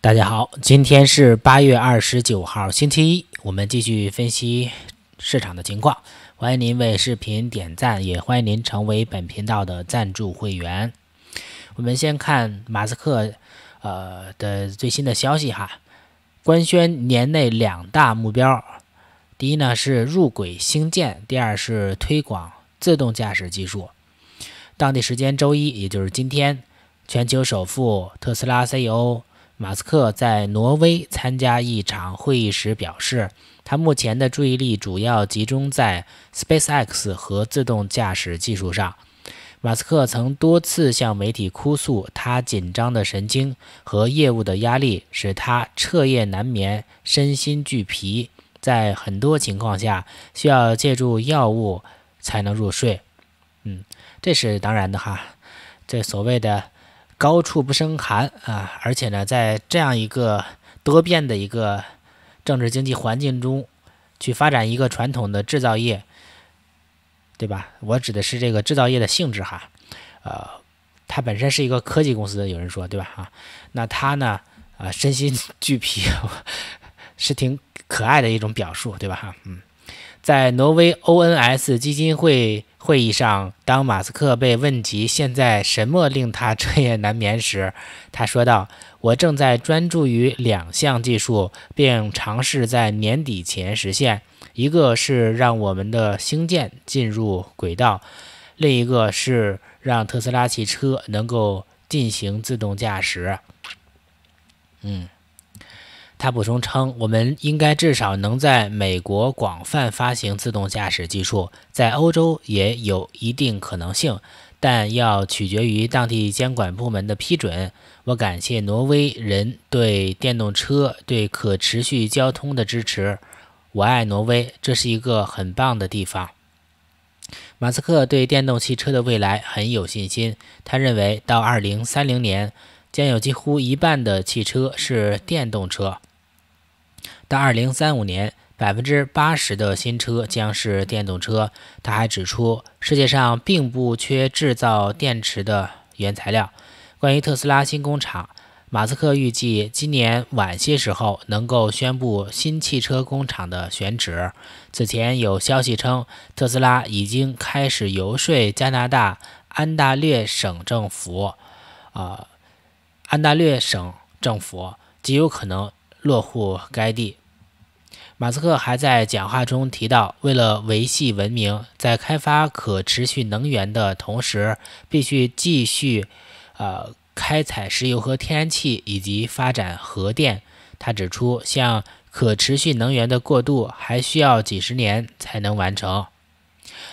大家好，今天是八月二十九号，星期一，我们继续分析市场的情况。欢迎您为视频点赞，也欢迎您成为本频道的赞助会员。我们先看马斯克呃的最新的消息哈，官宣年内两大目标：第一呢是入轨星舰，第二是推广自动驾驶技术。当地时间周一，也就是今天，全球首富、特斯拉 CEO。马斯克在挪威参加一场会议时表示，他目前的注意力主要集中在 SpaceX 和自动驾驶技术上。马斯克曾多次向媒体哭诉，他紧张的神经和业务的压力使他彻夜难眠，身心俱疲，在很多情况下需要借助药物才能入睡。嗯，这是当然的哈，这所谓的。高处不胜寒啊，而且呢，在这样一个多变的一个政治经济环境中，去发展一个传统的制造业，对吧？我指的是这个制造业的性质哈，呃，它本身是一个科技公司，有人说，对吧？啊，那它呢，啊，身心俱疲，是挺可爱的一种表述，对吧？哈，嗯，在挪威 ONS 基金会。会议上，当马斯克被问及现在什么令他彻夜难眠时，他说道：“我正在专注于两项技术，并尝试在年底前实现。一个是让我们的星舰进入轨道，另一个是让特斯拉汽车能够进行自动驾驶。”嗯。他补充称：“我们应该至少能在美国广泛发行自动驾驶技术，在欧洲也有一定可能性，但要取决于当地监管部门的批准。”我感谢挪威人对电动车、对可持续交通的支持。我爱挪威，这是一个很棒的地方。马斯克对电动汽车的未来很有信心，他认为到2030年，将有几乎一半的汽车是电动车。到2035年，百分之八十的新车将是电动车。他还指出，世界上并不缺制造电池的原材料。关于特斯拉新工厂，马斯克预计今年晚些时候能够宣布新汽车工厂的选址。此前有消息称，特斯拉已经开始游说加拿大安大略省政府，啊，安大略省政府极有可能。落户该地。马斯克还在讲话中提到，为了维系文明，在开发可持续能源的同时，必须继续，呃，开采石油和天然气，以及发展核电。他指出，向可持续能源的过渡还需要几十年才能完成。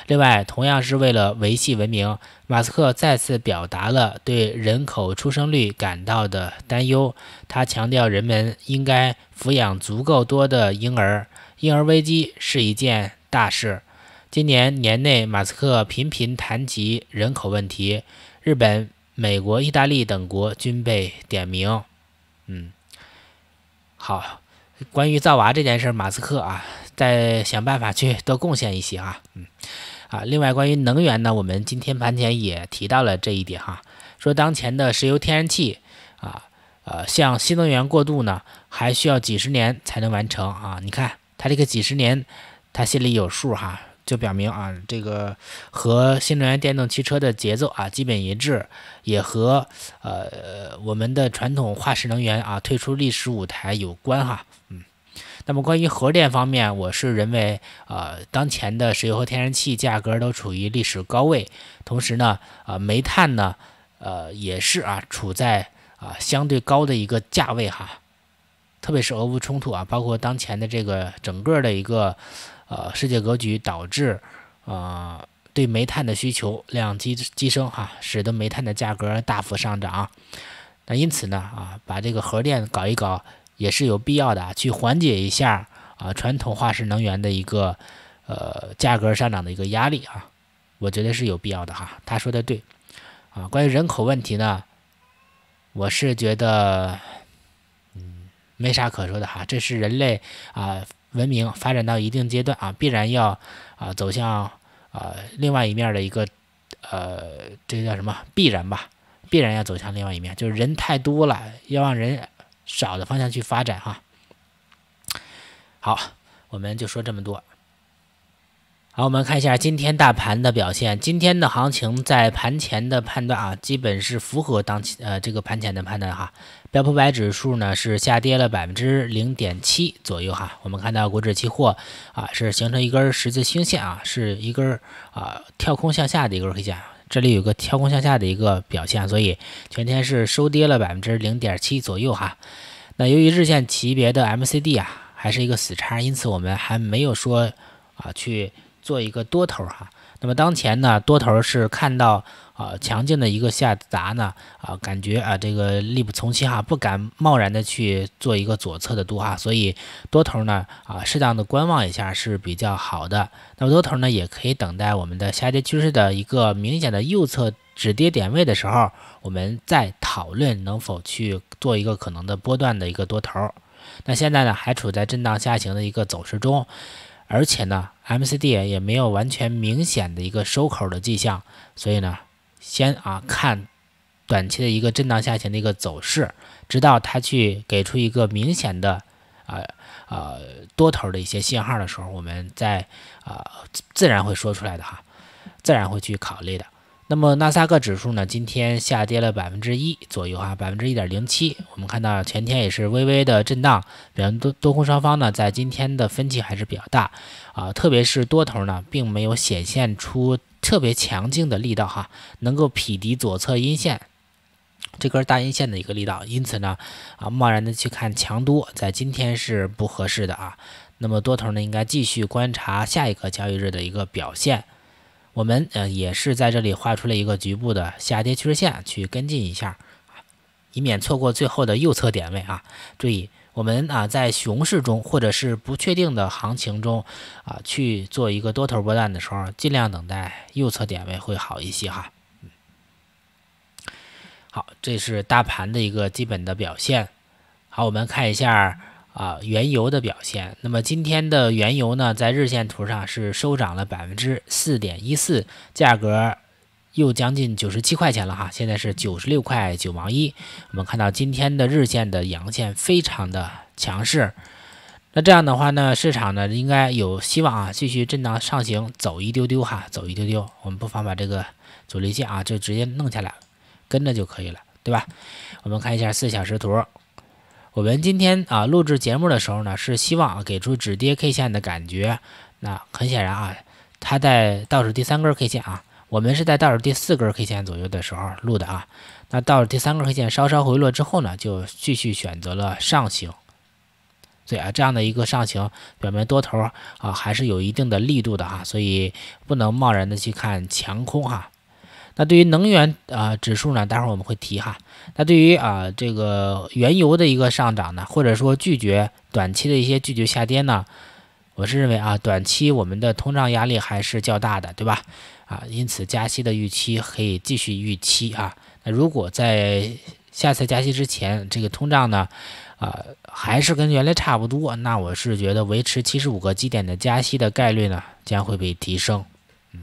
另外，同样是为了维系文明，马斯克再次表达了对人口出生率感到的担忧。他强调，人们应该抚养足够多的婴儿。婴儿危机是一件大事。今年年内，马斯克频频谈及人口问题，日本、美国、意大利等国均被点名。嗯，好，关于造娃这件事，马斯克啊。再想办法去多贡献一些啊。嗯啊，另外关于能源呢，我们今天盘前也提到了这一点哈，说当前的石油、天然气啊，呃，向新能源过渡呢，还需要几十年才能完成啊。你看他这个几十年，他心里有数哈，就表明啊，这个和新能源电动汽车的节奏啊，基本一致，也和呃我们的传统化石能源啊退出历史舞台有关哈，嗯。那么关于核电方面，我是认为，呃，当前的石油和天然气价格都处于历史高位，同时呢，啊，煤炭呢，呃，也是啊，处在啊相对高的一个价位哈。特别是俄乌冲突啊，包括当前的这个整个的一个呃世界格局，导致啊对煤炭的需求量激激升哈，使得煤炭的价格大幅上涨。那因此呢，啊，把这个核电搞一搞。也是有必要的，去缓解一下啊传统化石能源的一个呃价格上涨的一个压力啊，我觉得是有必要的哈。他说的对，啊，关于人口问题呢，我是觉得嗯没啥可说的哈。这是人类啊文明发展到一定阶段啊，必然要啊走向啊另外一面的一个呃，这个叫什么必然吧？必然要走向另外一面，就是人太多了，要让人。少的方向去发展哈，好，我们就说这么多。好，我们看一下今天大盘的表现。今天的行情在盘前的判断啊，基本是符合当呃这个盘前的判断哈。标普百指数呢是下跌了百分之零点七左右哈。我们看到股指期货啊是形成一根十字星线啊，是一根啊跳空向下的一个 K 线，这里有个跳空向下的一个表现，所以全天是收跌了百分之零点七左右哈。那由于日线级别的 MCD 啊还是一个死叉，因此我们还没有说啊去做一个多头哈。那么当前呢，多头是看到啊强劲的一个下砸呢，啊感觉啊这个力不从心哈，不敢贸然的去做一个左侧的多哈，所以多头呢啊适当的观望一下是比较好的。那么多头呢也可以等待我们的下跌趋势的一个明显的右侧止跌点位的时候，我们再讨论能否去做一个可能的波段的一个多头。那现在呢还处在震荡下行的一个走势中。而且呢，MCD 也没有完全明显的一个收口的迹象，所以呢，先啊看短期的一个震荡下行的一个走势，直到它去给出一个明显的啊啊多头的一些信号的时候，我们再啊自然会说出来的哈，自然会去考虑的。那么纳斯达克指数呢，今天下跌了百分之一左右啊，百分之一点零七。我们看到全天也是微微的震荡，两多多空双方呢，在今天的分歧还是比较大啊，特别是多头呢，并没有显现出特别强劲的力道哈，能够匹敌左侧阴线这根大阴线的一个力道。因此呢，啊，贸然的去看强多，在今天是不合适的啊。那么多头呢，应该继续观察下一个交易日的一个表现。我们呃也是在这里画出了一个局部的下跌趋势线，去跟进一下，以免错过最后的右侧点位啊。注意，我们啊在熊市中或者是不确定的行情中啊去做一个多头波段的时候，尽量等待右侧点位会好一些哈。好，这是大盘的一个基本的表现。好，我们看一下。啊，原油的表现。那么今天的原油呢，在日线图上是收涨了百分之四点一四，价格又将近九十七块钱了哈，现在是九十六块九毛一。我们看到今天的日线的阳线非常的强势，那这样的话呢，市场呢应该有希望啊，继续震荡上行，走一丢丢哈，走一丢丢。我们不妨把这个阻力线啊，就直接弄下来，跟着就可以了，对吧？我们看一下四小时图。我们今天啊录制节目的时候呢，是希望啊、给出止跌 K 线的感觉。那很显然啊，它在倒数第三根 K 线啊，我们是在倒数第四根 K 线左右的时候录的啊。那到了第三根 K 线稍稍回落之后呢，就继续选择了上行。所以啊，这样的一个上行，表明多头啊还是有一定的力度的哈，所以不能贸然的去看强空哈。那对于能源啊指数呢，待会儿我们会提哈。那对于啊这个原油的一个上涨呢，或者说拒绝短期的一些拒绝下跌呢，我是认为啊，短期我们的通胀压力还是较大的，对吧？啊，因此加息的预期可以继续预期啊。那如果在下次加息之前，这个通胀呢，啊还是跟原来差不多，那我是觉得维持七十五个基点的加息的概率呢将会被提升。嗯，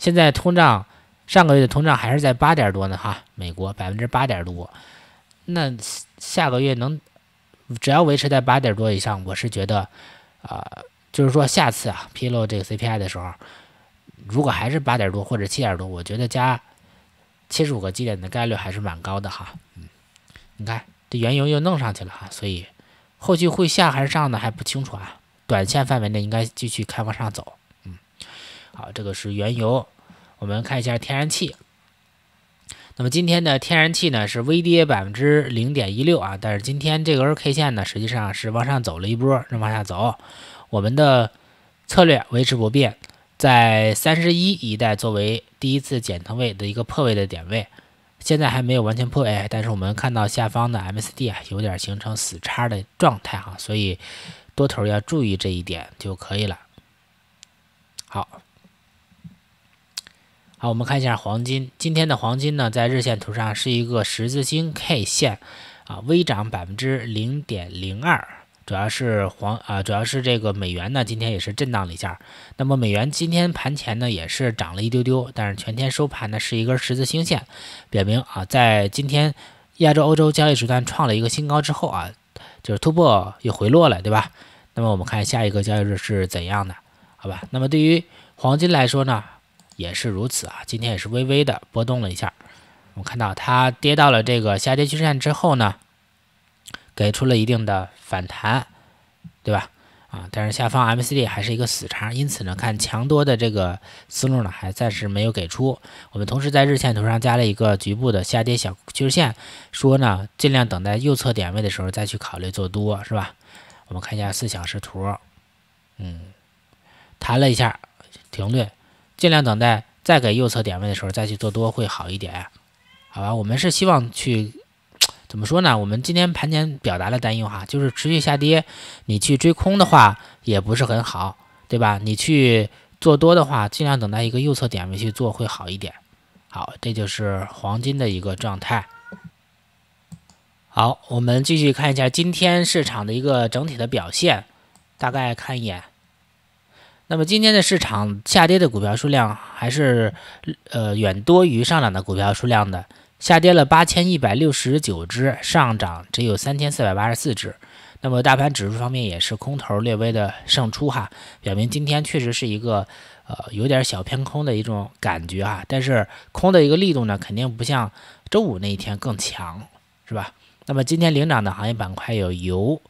现在通胀。上个月的通胀还是在八点多呢，哈，美国百分之八点多，那下个月能只要维持在八点多以上，我是觉得，呃，就是说下次啊披露这个 CPI 的时候，如果还是八点多或者七点多，我觉得加七十五个基点的概率还是蛮高的哈。嗯，你看这原油又弄上去了哈，所以后续会下还是上呢还不清楚啊，短线范围内应该继续看往上走。嗯，好，这个是原油。我们看一下天然气。那么今天的天然气呢，是微跌百分之零点一六啊。但是今天这根 K 线呢，实际上是往上走了一波，那往下走。我们的策略维持不变，在三十一一带作为第一次减仓位的一个破位的点位，现在还没有完全破位。但是我们看到下方的 M S D 啊有点形成死叉的状态哈，所以多头要注意这一点就可以了。好。好，我们看一下黄金。今天的黄金呢，在日线图上是一个十字星 K 线，啊，微涨百分之零点零二，主要是黄啊，主要是这个美元呢，今天也是震荡了一下。那么美元今天盘前呢，也是涨了一丢丢，但是全天收盘呢，是一根十字星线，表明啊，在今天亚洲、欧洲交易时段创了一个新高之后啊，就是突破又回落了，对吧？那么我们看下一个交易日是怎样的？好吧，那么对于黄金来说呢？也是如此啊，今天也是微微的波动了一下。我们看到它跌到了这个下跌趋势线之后呢，给出了一定的反弹，对吧？啊，但是下方 m c d 还是一个死叉，因此呢，看强多的这个思路呢，还暂时没有给出。我们同时在日线图上加了一个局部的下跌小趋势线，说呢，尽量等待右侧点位的时候再去考虑做多，是吧？我们看一下四小时图，嗯，弹了一下，停顿。尽量等待再给右侧点位的时候再去做多会好一点，好吧？我们是希望去 怎么说呢？我们今天盘前表达了担忧哈，就是持续下跌，你去追空的话也不是很好，对吧？你去做多的话，尽量等待一个右侧点位去做会好一点。好，这就是黄金的一个状态。好，我们继续看一下今天市场的一个整体的表现，大概看一眼。那么今天的市场下跌的股票数量还是，呃，远多于上涨的股票数量的，下跌了八千一百六十九只，上涨只有三千四百八十四只。那么大盘指数方面也是空头略微的胜出哈，表明今天确实是一个，呃，有点小偏空的一种感觉啊，但是空的一个力度呢，肯定不像周五那一天更强，是吧？那么今天领涨的行业板块有油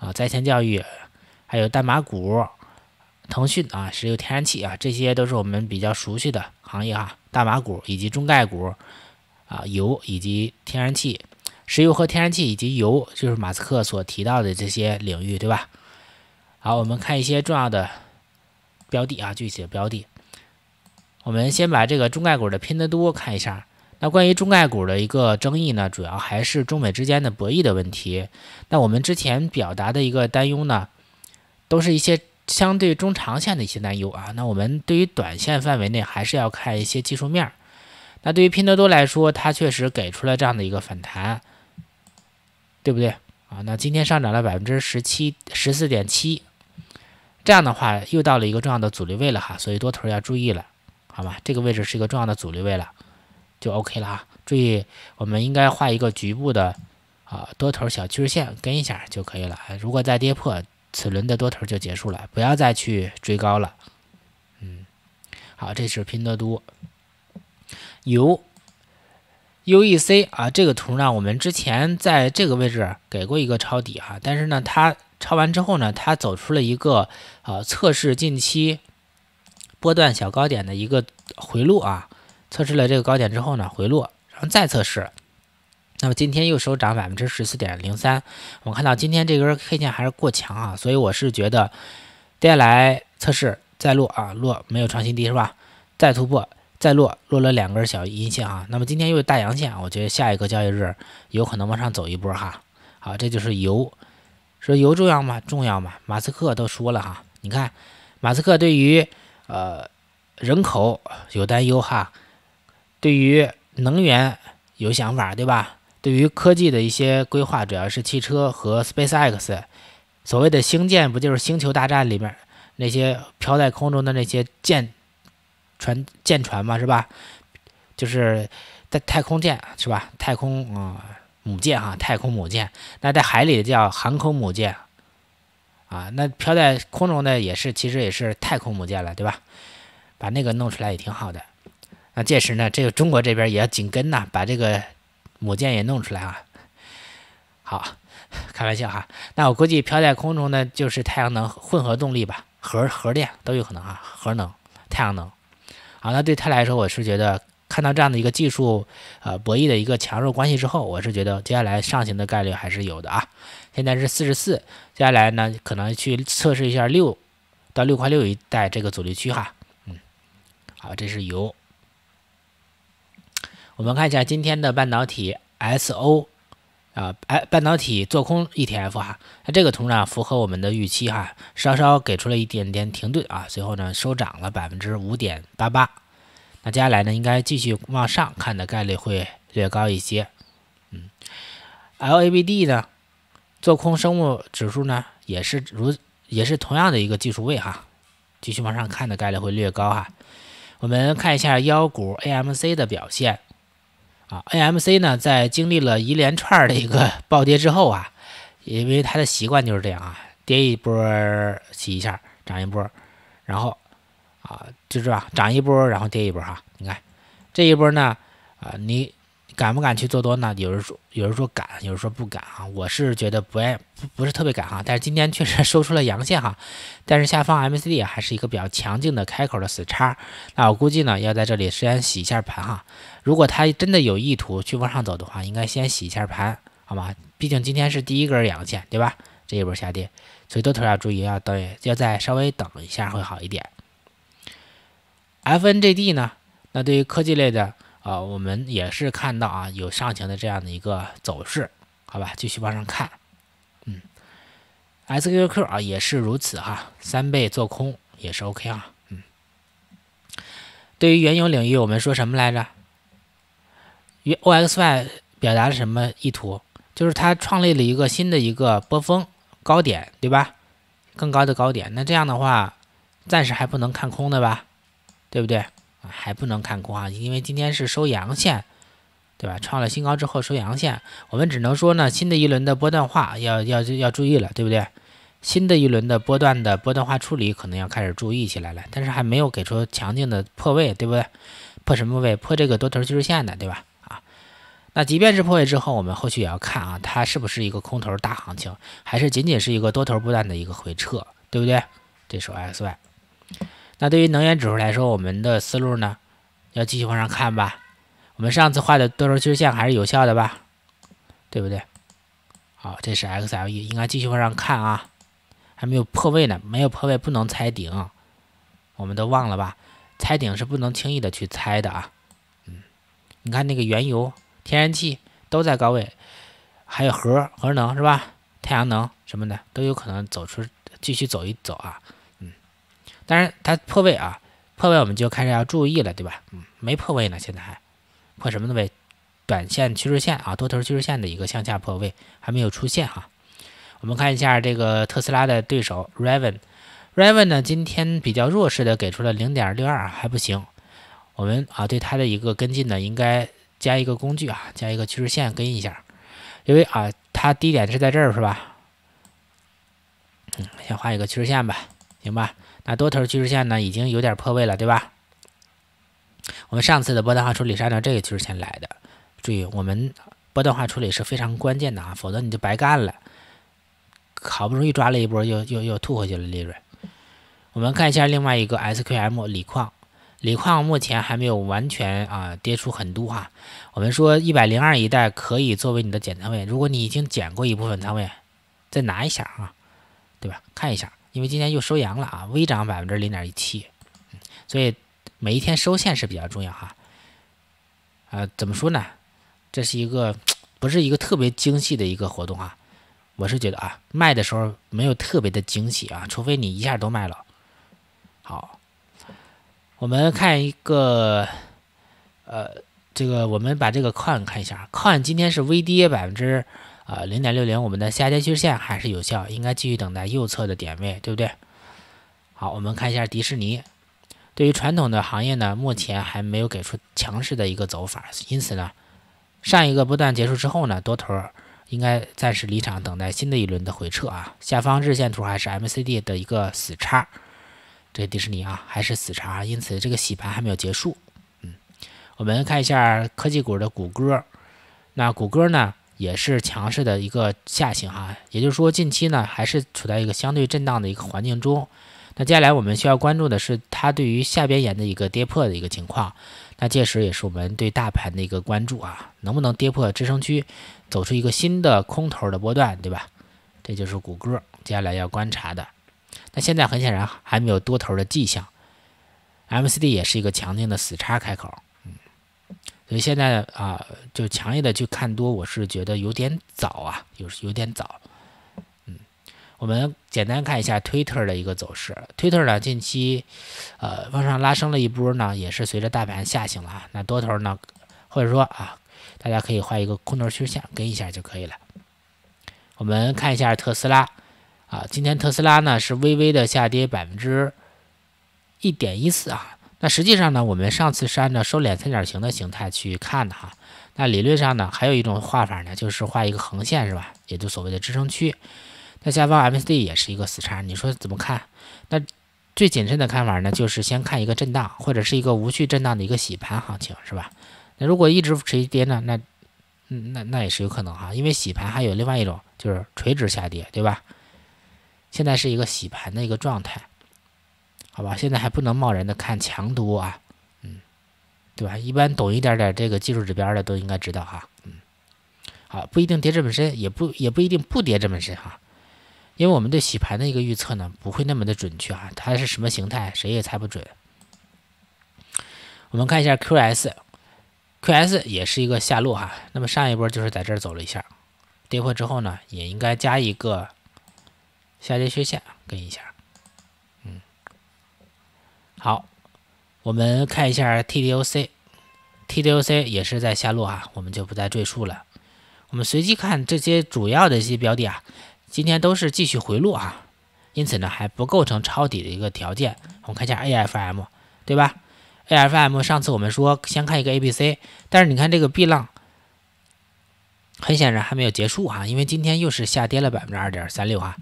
啊、在线教育，还有大码股。腾讯啊，石油、天然气啊，这些都是我们比较熟悉的行业啊，大马股以及中概股啊，油以及天然气、石油和天然气以及油，就是马斯克所提到的这些领域，对吧？好，我们看一些重要的标的啊，具体的标的。我们先把这个中概股的拼多多看一下。那关于中概股的一个争议呢，主要还是中美之间的博弈的问题。那我们之前表达的一个担忧呢，都是一些。相对中长线的一些担忧啊，那我们对于短线范围内还是要看一些技术面儿。那对于拼多多来说，它确实给出了这样的一个反弹，对不对啊？那今天上涨了百分之十七十四点七，这样的话又到了一个重要的阻力位了哈，所以多头要注意了，好吗？这个位置是一个重要的阻力位了，就 OK 了啊。注意，我们应该画一个局部的啊多头小趋势线跟一下就可以了。如果再跌破，此轮的多头就结束了，不要再去追高了。嗯，好，这是拼多多。U UEC 啊，这个图呢，我们之前在这个位置给过一个抄底啊，但是呢，它抄完之后呢，它走出了一个啊测试近期波段小高点的一个回落啊，测试了这个高点之后呢，回落，然后再测试。那么今天又收涨百分之十四点零三，我看到今天这根 K 线还是过强啊，所以我是觉得，接下来测试再落啊落没有创新低是吧？再突破再落落了两根小阴线啊，那么今天又是大阳线我觉得下一个交易日有可能往上走一波哈。好，这就是油，说油重要吗？重要吗？马斯克都说了哈，你看马斯克对于呃人口有担忧哈，对于能源有想法对吧？对于科技的一些规划，主要是汽车和 SpaceX，所谓的星舰不就是《星球大战》里面那些飘在空中的那些舰船舰船嘛，是吧？就是在太空舰是吧？太空啊母舰哈，太空母舰，那在海里叫航空母舰啊，那飘在空中的也是其实也是太空母舰了，对吧？把那个弄出来也挺好的。那届时呢，这个中国这边也要紧跟呐，把这个。母舰也弄出来啊，好，开玩笑哈。那我估计飘在空中呢，就是太阳能混合动力吧，核核电都有可能啊，核能、太阳能。好，那对他来说，我是觉得看到这样的一个技术呃博弈的一个强弱关系之后，我是觉得接下来上行的概率还是有的啊。现在是四十四，接下来呢可能去测试一下六到六块六一带这个阻力区哈。嗯，好，这是油。我们看一下今天的半导体 SO，啊，哎，半导体做空 ETF 哈，那这个同样符合我们的预期哈，稍稍给出了一点点停顿啊，随后呢收涨了百分之五点八八，那接下来呢应该继续往上看的概率会略高一些，嗯，LABD 呢做空生物指数呢也是如也是同样的一个技术位哈，继续往上看的概率会略高哈，我们看一下妖股 AMC 的表现。啊，A M C 呢，在经历了一连串的一个暴跌之后啊，因为它的习惯就是这样啊，跌一波洗一下，涨一波，然后啊，就是吧，涨一波，然后跌一波啊。你看这一波呢，啊，你。敢不敢去做多呢？有人说有人说敢，有人说不敢哈。我是觉得不爱不不是特别敢哈。但是今天确实收 出了阳线哈，但是下方 M C D 还是一个比较强劲的开口的死叉。那我估计呢，要在这里先洗一下盘哈。如果它真的有意图去往上走的话，应该先洗一下盘好吗？毕竟今天是第一根阳线对吧？这一波下跌，所以多头要注意，要等，要再稍微等一下会好一点。F N G D 呢？那对于科技类的。啊，我们也是看到啊，有上行的这样的一个走势，好吧，继续往上看。嗯，SQQ 啊，也是如此哈，三倍做空也是 OK 啊。嗯，对于原油领域，我们说什么来着？OXY 表达了什么意图？就是它创立了一个新的一个波峰高点，对吧？更高的高点，那这样的话，暂时还不能看空的吧？对不对？还不能看空啊，因为今天是收阳线，对吧？创了新高之后收阳线，我们只能说呢，新的一轮的波段化要要要注意了，对不对？新的一轮的波段的波段化处理可能要开始注意起来了，但是还没有给出强劲的破位，对不对？破什么位？破这个多头趋势线的，对吧？啊，那即便是破位之后，我们后续也要看啊，它是不是一个空头大行情，还是仅仅是一个多头波段的一个回撤，对不对？这是 X Y。那对于能源指数来说，我们的思路呢，要继续往上看吧。我们上次画的多头趋势线还是有效的吧，对不对？好，这是 XLE，应该继续往上看啊。还没有破位呢，没有破位不能猜顶，我们都忘了吧？猜顶是不能轻易的去猜的啊。嗯，你看那个原油、天然气都在高位，还有核核能是吧？太阳能什么的都有可能走出，继续走一走啊。当然，它破位啊，破位我们就开始要注意了，对吧？嗯，没破位呢，现在还破什么的位？短线趋势线啊，多头趋势线的一个向下破位还没有出现哈。我们看一下这个特斯拉的对手 Raven，Raven 呢今天比较弱势的给出了零点六二啊，还不行。我们啊对它的一个跟进呢，应该加一个工具啊，加一个趋势线跟一下，因为啊它低点是在这儿是吧？嗯，先画一个趋势线吧，行吧？啊，多头趋势线呢已经有点破位了，对吧？我们上次的波段化处理是按照这个趋势线来的。注意，我们波段化处理是非常关键的啊，否则你就白干了。好不容易抓了一波，又又又吐回去了利润。我们看一下另外一个 SQM 锂矿，锂矿目前还没有完全啊跌出很多啊。我们说一百零二一带可以作为你的减仓位，如果你已经减过一部分仓位，再拿一下啊，对吧？看一下。因为今天又收阳了啊，微涨百分之零点一七，所以每一天收线是比较重要哈。呃，怎么说呢？这是一个不是一个特别精细的一个活动啊。我是觉得啊，卖的时候没有特别的精细啊，除非你一下都卖了。好，我们看一个，呃，这个我们把这个矿看一下，矿今天是微跌百分之。呃，零点六零，我们的下跌趋势线还是有效，应该继续等待右侧的点位，对不对？好，我们看一下迪士尼。对于传统的行业呢，目前还没有给出强势的一个走法，因此呢，上一个波段结束之后呢，多头应该暂时离场，等待新的一轮的回撤啊。下方日线图还是 MCD 的一个死叉，这迪士尼啊还是死叉，因此这个洗盘还没有结束。嗯，我们看一下科技股的谷歌，那谷歌呢？也是强势的一个下行哈，也就是说近期呢还是处在一个相对震荡的一个环境中。那接下来我们需要关注的是它对于下边沿的一个跌破的一个情况，那届时也是我们对大盘的一个关注啊，能不能跌破支撑区，走出一个新的空头的波段，对吧？这就是谷歌接下来要观察的。那现在很显然还没有多头的迹象，M C D 也是一个强劲的死叉开口。所以现在啊，就强烈的去看多，我是觉得有点早啊，有有点早。嗯，我们简单看一下 Twitter 的一个走势。Twitter 呢，近期，呃，往上拉升了一波呢，也是随着大盘下行了。啊。那多头呢，或者说啊，大家可以画一个空头趋势线跟一下就可以了。我们看一下特斯拉，啊，今天特斯拉呢是微微的下跌百分之一点一四啊。那实际上呢，我们上次是按照收敛三角形的形态去看的哈。那理论上呢，还有一种画法呢，就是画一个横线是吧？也就所谓的支撑区。那下方 M c D 也是一个死叉，你说怎么看？那最谨慎的看法呢，就是先看一个震荡，或者是一个无序震荡的一个洗盘行情是吧？那如果一直持续跌呢，那那那也是有可能哈，因为洗盘还有另外一种就是垂直下跌对吧？现在是一个洗盘的一个状态。好吧，现在还不能贸然的看强多啊，嗯，对吧？一般懂一点点这个技术指标的都应该知道哈，嗯，好，不一定跌这么深，也不也不一定不跌这么深哈，因为我们对洗盘的一个预测呢，不会那么的准确啊，它是什么形态，谁也猜不准。我们看一下 Q S，Q S 也是一个下落哈，那么上一波就是在这儿走了一下，跌破之后呢，也应该加一个下跌缺线跟一下。好，我们看一下 T D O C，T D O C 也是在下落啊，我们就不再赘述了。我们随机看这些主要的一些标的啊，今天都是继续回落啊，因此呢，还不构成抄底的一个条件。我们看一下 A F M，对吧？A F M 上次我们说先看一个 A B C，但是你看这个 B 浪。很显然还没有结束啊，因为今天又是下跌了百分之二点三六啊。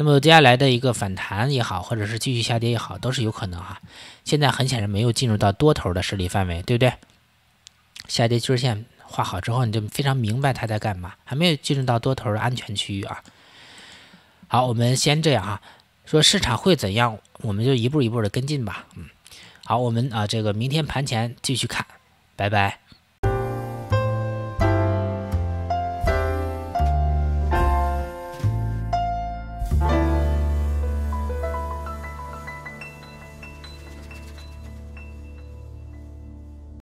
那么接下来的一个反弹也好，或者是继续下跌也好，都是有可能啊。现在很显然没有进入到多头的势力范围，对不对？下跌趋势线画好之后，你就非常明白它在干嘛，还没有进入到多头的安全区域啊。好，我们先这样啊，说市场会怎样，我们就一步一步的跟进吧。嗯，好，我们啊，这个明天盘前继续看，拜拜。